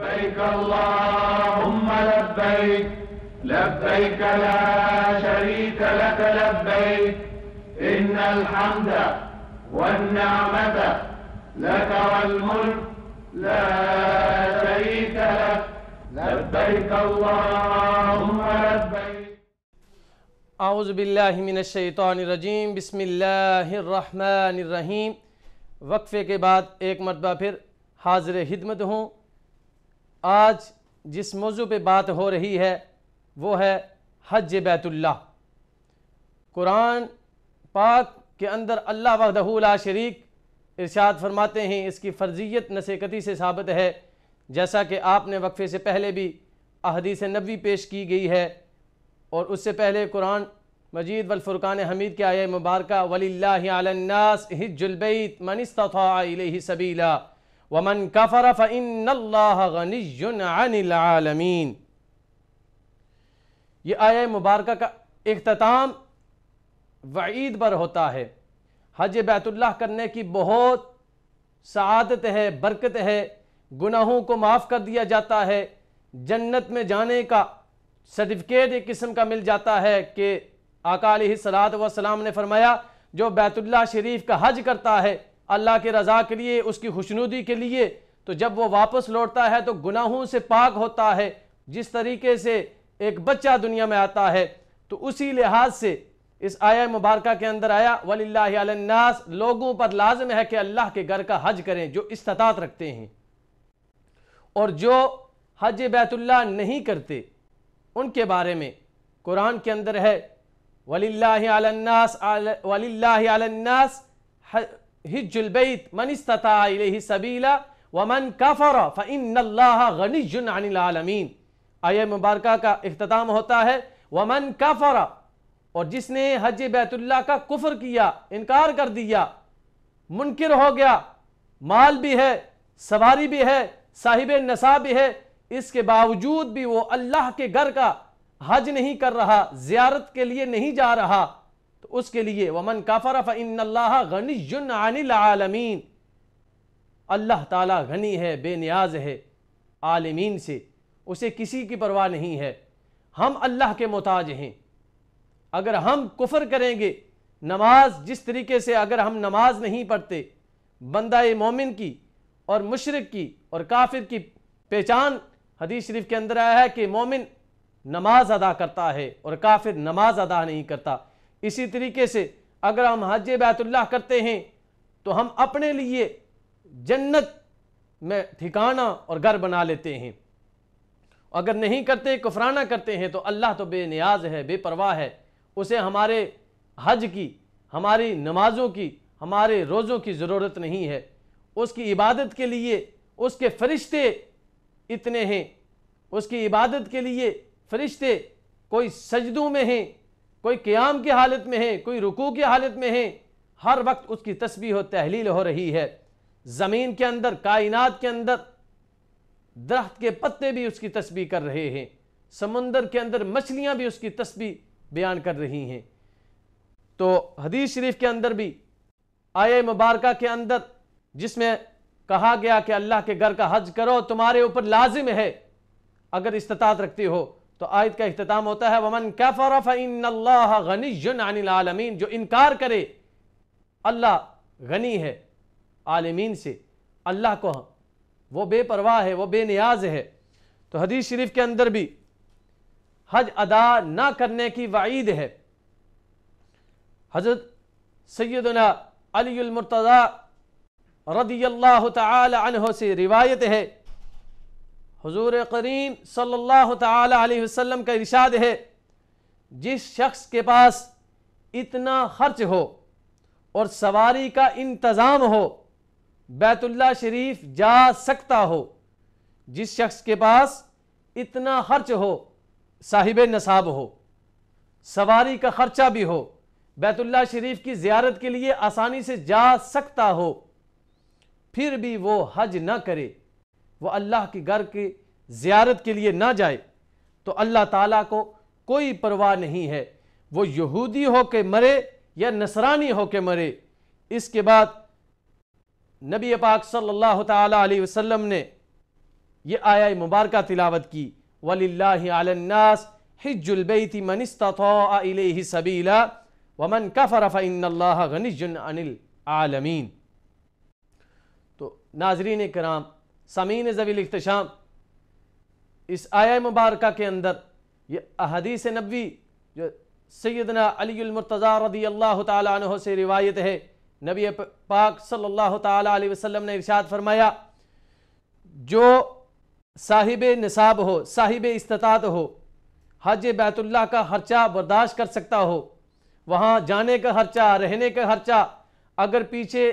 لبيك اللهم لبيك لبيك لا شريك لك لبيك إن الحمد والنعمة لك والملك لا شريك لك لبيك اللهم لبيك أعوذ بالله من الشيطان الرجيم بسم الله الرحمن الرحيم وقفے کے بعد ایک مرتبہ پھر حاضر خدمت ہوں आज जिस मौजू पे बात हो रही है वो है हज बैतुल्ला कुरान पाक के अंदर अल्लाह वहदहूला शरीक इरशाद फरमाते हैं इसकी फ़र्जियत नसेकती से साबित है जैसा कि आपने वक्फ़े से पहले भी अहदीस नबी पेश की गई है और उससे पहले कुरान मजीद वलफ़ुरक़ान हमीद के आय मुबारक वलील्लास हिजुलबैत मनिस्तफ़ा सबीला वमन कफ़र फ़निलमीन ये आय मुबारक का अख्ताम वईद पर होता है हज बैतुल्ला करने की बहुत सआदत है बरकत है गुनाहों को माफ़ कर दिया जाता है जन्नत में जाने का सर्टिफिकेट एक किस्म का मिल जाता है कि आका सलात वसलाम ने फरमाया जो बैतुल्ला शरीफ का हज करता है अल्लाह के रज़ा के लिए उसकी खुशनुदी के लिए तो जब वो वापस लौटता है तो गुनाहों से पाक होता है जिस तरीके से एक बच्चा दुनिया में आता है तो उसी लिहाज से इस आया मुबारक के अंदर आया वल्लास लोगों पर लाजम है कि अल्लाह के घर का हज करें जो इस्तात रखते हैं और जो हज बैतुल्ला नहीं करते उनके बारे में कुरान के अंदर है वल्लास वल्लास हिजुलबैत मन इस्तता सबीला वमन काफर फ़निजुनआलमीन आय मुबारक का अख्ताम होता है वमन काफर और जिसने हज बैतुल्ला का कुफर किया इनकार कर दिया मुनकर हो गया माल भी है सवारी भी है साहिब नसा भी है इसके बावजूद भी वो अल्लाह के घर का हज नहीं कर रहा जियारत के लिए नहीं जा रहा तो उसके लिए वमन काफर फ़िल्ला अल्लाह ताला गनी है बेनियाज है आलमीन से उसे किसी की परवाह नहीं है हम अल्लाह के मोहताज हैं अगर हम कुफर करेंगे नमाज जिस तरीके से अगर हम नमाज नहीं पढ़ते बंदा मोमिन की और मुशरक की और काफिर की पहचान हदीस शरीफ के अंदर आया है कि मोमिन नमाज अदा करता है और काफिर नमाज अदा नहीं करता इसी तरीके से अगर हम हज बैतुल्ला करते हैं तो हम अपने लिए जन्नत में ठिकाना और घर बना लेते हैं अगर नहीं करते कुफराना करते हैं तो अल्लाह तो बेनियाज है बेपरवाह है उसे हमारे हज की हमारी नमाज़ों की हमारे रोज़ों की ज़रूरत नहीं है उसकी इबादत के लिए उसके फरिश्ते इतने हैं उसकी इबादत के लिए फरिश्ते कोई सजदों में हैं कोई क्याम की हालत में है कोई रुकू की हालत में है हर वक्त उसकी तस्वीर और तहलील हो रही है ज़मीन के अंदर कायनात के अंदर दरख्त के पत्ते भी उसकी तस्वीर कर रहे हैं समुंदर के अंदर मछलियाँ भी उसकी तस्वीर बयान कर रही हैं तो हदीस शरीफ के अंदर भी आय मुबारक के अंदर जिसमें कहा गया कि अल्लाह के घर का हज करो तुम्हारे ऊपर लाजिम है अगर इस्तात रखते हो तो आयत का अख्ताम होता है वमन कैफरफ फ़निलमीन जो इनकार करे अल्लाह गनी है आलमीन से अल्लाह को वो बेपरवाह है वो बेनियाज है तो हदीस शरीफ के अंदर भी हज अदा ना करने की वाइद है हजरत सैदना अलीमरतज़ा रदी अल्लाह तह से रिवायत है हजूर करीम सल्लल्लाहु अलैहि वसल्लम का इरशाद है जिस शख्स के पास इतना खर्च हो और सवारी का इंतज़ाम हो बैतुल्ला शरीफ जा सकता हो जिस शख्स के पास इतना खर्च हो साहिब नसाब हो सवारी का ख़र्चा भी हो बैतुल्ला शरीफ की ज़्यारत के लिए आसानी से जा सकता हो फिर भी वो हज न करे वह अल्लाह के घर की ज़्यारत के लिए ना जाए तो अल्लाह ताला को कोई परवाह नहीं है वो यहूदी हो के मरे या नसरानी हो के मरे इसके बाद नबी पाक सल्लल्लाहु अलैहि वसल्लम ने यह आया मुबारक तिलावत की वल्लास हिजुलबैती मनस्तः सबीला वमन कफ़र फ़िल्ला गनिजन अनिल आलमीन तो नाजरीन कराम समीन जवील इख्तशाम इस आया मुबारक के अंदर ये अहदीस नबी जो सैदना अलीमरतज़ा अल्लाह तह से रिवायत है नबी पाक सल्लल्लाहु अलैहि वसल्लम ने इरशाद फरमाया जो साहिब निसाब हो साहिब इस्तात हो हज बैतुल्ला का खर्चा बर्दाश्त कर सकता हो वहाँ जाने का खर्चा रहने का खर्चा अगर पीछे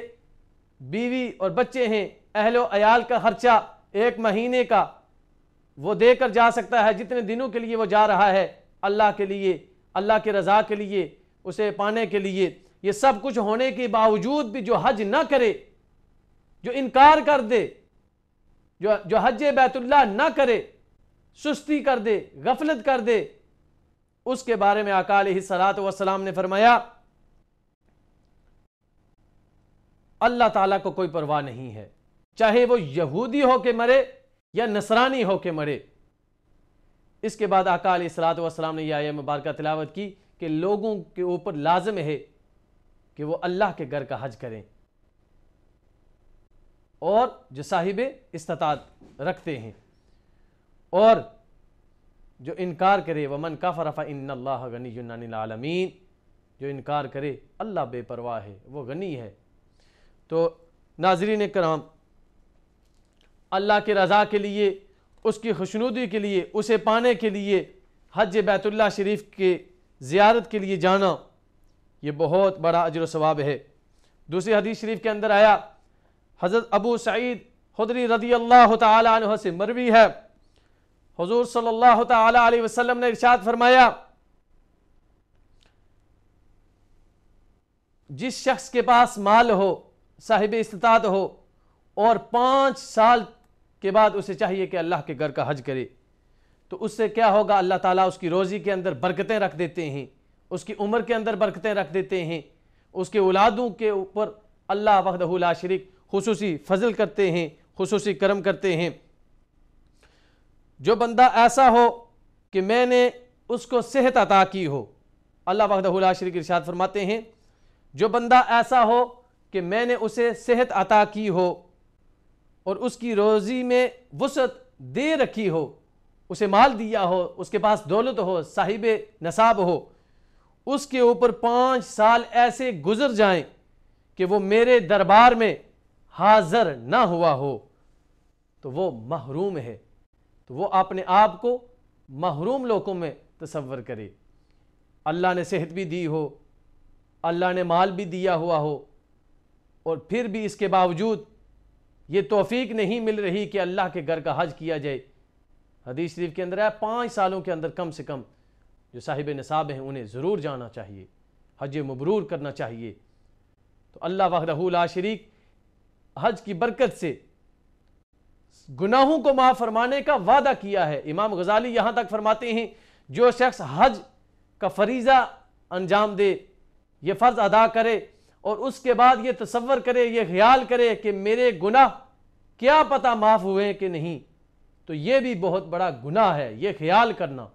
बीवी और बच्चे हैं अहलो अयाल का खर्चा एक महीने का वो देकर जा सकता है जितने दिनों के लिए वो जा रहा है अल्लाह के लिए अल्लाह की रज़ा के लिए उसे पाने के लिए ये सब कुछ होने के बावजूद भी जो हज ना करे जो इनकार कर दे जो जो हज बैतुल्ला ना करे सुस्ती कर दे गफलत कर दे उसके बारे में अकाल ही सलात वसलाम ने फरमाया अल्लाह ताला को कोई परवाह नहीं है चाहे वो यहूदी हो के मरे या नसरानी हो के मरे इसके बाद अकाल सलात वसलाम ने यह मुबारक तिलावत की कि लोगों के ऊपर लाजम है कि वो अल्लाह के घर का हज करें और जो साहिब इस्तात रखते हैं और जो इनकार करे वमन का फ़रफ़ा इन अल्लाह गनी आलमीन जो इनकार करे अल्लाह बेपरवाह है वो गनी है तो नाजरीन कराम अल्लाह की रज़ा के लिए उसकी खुशनुदी के लिए उसे पाने के लिए हज बैतुल्ला शरीफ के ज़्यारत के लिए जाना ये बहुत बड़ा अजर सवाब है दूसरी हदीस शरीफ के अंदर आया हज़रत अबू सईद खुदरी रदी अल्लाह तह से मरवी है हजूर सल्लल्लाहु अलैहि वसल्लम ने इरशाद फरमाया जिस शख्स के पास माल हो साहिब इस्तात हो और पाँच साल के बाद उसे चाहिए कि अल्लाह के घर का हज करे तो उससे क्या होगा अल्लाह ताला उसकी रोज़ी के अंदर बरकतें रख देते हैं उसकी उम्र के अंदर बरकतें रख देते हैं उसके औलादों के ऊपर अल्लाह वहदहुल्ला शरीक खसूस फजल करते हैं खसूस करम करते हैं जो बंदा ऐसा हो कि मैंने उसको सेहत अता की हो अल्लाह वहदहुल्ला शरीक इरशाद फरमाते हैं जो बंदा ऐसा हो कि मैंने उसे सेहत अता की हो और उसकी रोज़ी में वसत दे रखी हो उसे माल दिया हो उसके पास दौलत हो साहिब नसाब हो उसके ऊपर पाँच साल ऐसे गुजर जाएं कि वो मेरे दरबार में हाजिर ना हुआ हो तो वो महरूम है तो वो अपने आप को महरूम लोगों में तसवर करे अल्लाह ने सेहत भी दी हो अल्लाह ने माल भी दिया हुआ हो और फिर भी इसके बावजूद ये तोफ़ीक नहीं मिल रही कि अल्लाह के घर का हज किया जाए हदीस शरीफ के अंदर है पाँच सालों के अंदर कम से कम जो साहिब नसाब हैं उन्हें ज़रूर जाना चाहिए हज मबरूर करना चाहिए तो अल्लाह वहरहूला शरीक हज की बरकत से गुनाहों को माफ़ फरमाने का वादा किया है इमाम गजाली यहाँ तक फरमाते हैं जो शख्स हज का फरीज़ा अंजाम दे ये फ़र्ज़ अदा करे और उसके बाद ये तस्वर करे ये ख्याल करे कि मेरे गुनाह क्या पता माफ़ हुए कि नहीं तो ये भी बहुत बड़ा गुनाह है ये ख्याल करना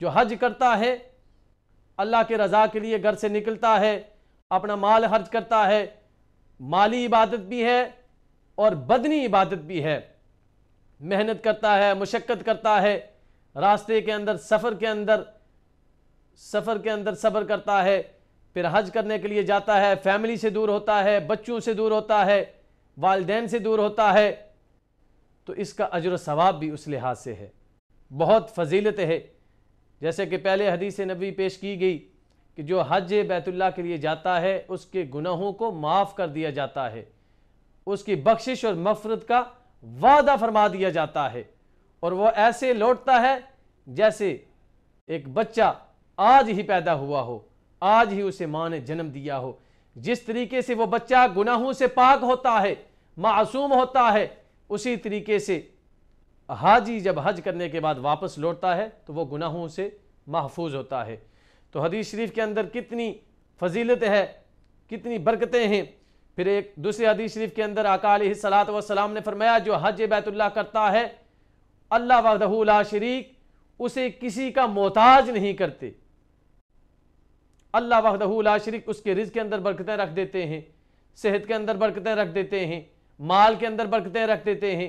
जो हज करता है अल्लाह के रज़ा के लिए घर से निकलता है अपना माल हज करता है माली इबादत भी है और बदनी इबादत भी है मेहनत करता है मुशक्क़त करता है रास्ते के अंदर सफ़र के अंदर सफ़र के अंदर सब्र करता है फिर हज करने के लिए जाता है फैमिली से दूर होता है बच्चों से दूर होता है वालदेन से दूर होता है तो इसका अजर सवाब भी उस लिहाज से है बहुत फजीलत है जैसे कि पहले हदीस नबी पेश की गई कि जो हज बैतुल्ला के लिए जाता है उसके गुनाहों को माफ़ कर दिया जाता है उसकी बख्शिश और मफरत का वादा फरमा दिया जाता है और वह ऐसे लौटता है जैसे एक बच्चा आज ही पैदा हुआ हो आज ही उसे माँ ने जन्म दिया हो जिस तरीके से वो बच्चा गुनाहों से पाक होता है मासूम होता है उसी तरीके से हाजी जब हज करने के बाद वापस लौटता है तो वो गुनाहों से महफूज होता है तो हदीस शरीफ के अंदर कितनी फजीलत है कितनी बरकतें हैं फिर एक दूसरे हदीस शरीफ के अंदर अकाल सलात वसलाम ने फरमाया जो हज बैतुल्ला करता है अल्लाह वहदहूला शरीक उसे किसी का मोहताज नहीं करते अल्लाह वहदहूला शरीक उसके रिज के अंदर बरकतें रख देते हैं सेहत के अंदर बरकतें रख देते हैं माल के अंदर बरकतें रख देते हैं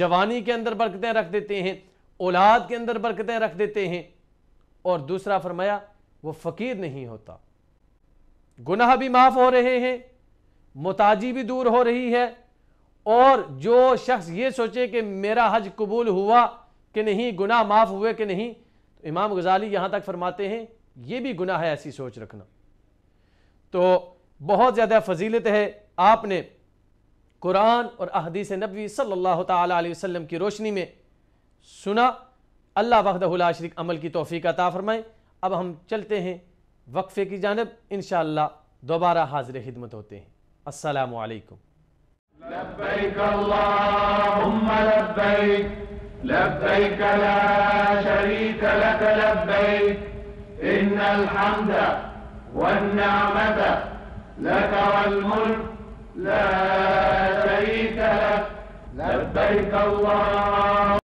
जवानी के अंदर बरकतें रख देते हैं औलाद के अंदर बरकतें रख देते हैं और दूसरा फरमाया वो फ़कीर नहीं होता गुनाह भी माफ़ हो रहे हैं मोताजी भी दूर हो रही है और जो शख्स ये सोचे कि मेरा हज कबूल हुआ कि नहीं गुनाह माफ़ हुए कि नहीं तो इमाम गजाली यहाँ तक फरमाते हैं ये भी गुना है ऐसी सोच रखना तो बहुत ज़्यादा फजीलत है आपने कुरान और अहदीस नबी सल्लल्लाहु अलैहि वसल्लम की रोशनी में सुना अल्लाह वहदहुल्ला शरीक अमल की तोफ़ी अता फ़रमाए अब हम चलते हैं वक्फ़े की जानब इन दोबारा हाजिर खिदमत होते हैं असलकम لبيك اللهم لبيك لبيك لا شريك لك لبيك إن الحمد والنعمة لك والملك لا شريك لك لبيك الله